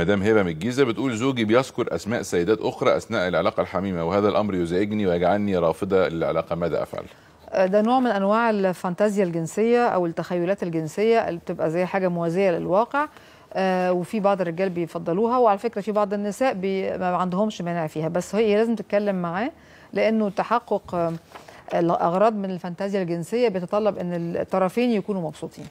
مدام هبه من الجيزه بتقول زوجي بيذكر اسماء سيدات اخرى اثناء العلاقه الحميمه وهذا الامر يزعجني ويجعلني رافضه للعلاقه ماذا افعل؟ آه، ده نوع من انواع الفانتازيا الجنسيه او التخيلات الجنسيه اللي بتبقى زي حاجه موازيه للواقع آه وفي بعض الرجال بيفضلوها وعلى فكره في بعض النساء بي ما عندهمش مانع فيها بس هي لازم تتكلم معاه لانه تحقق آه، الاغراض من الفانتازيا الجنسيه بيتطلب ان الطرفين يكونوا مبسوطين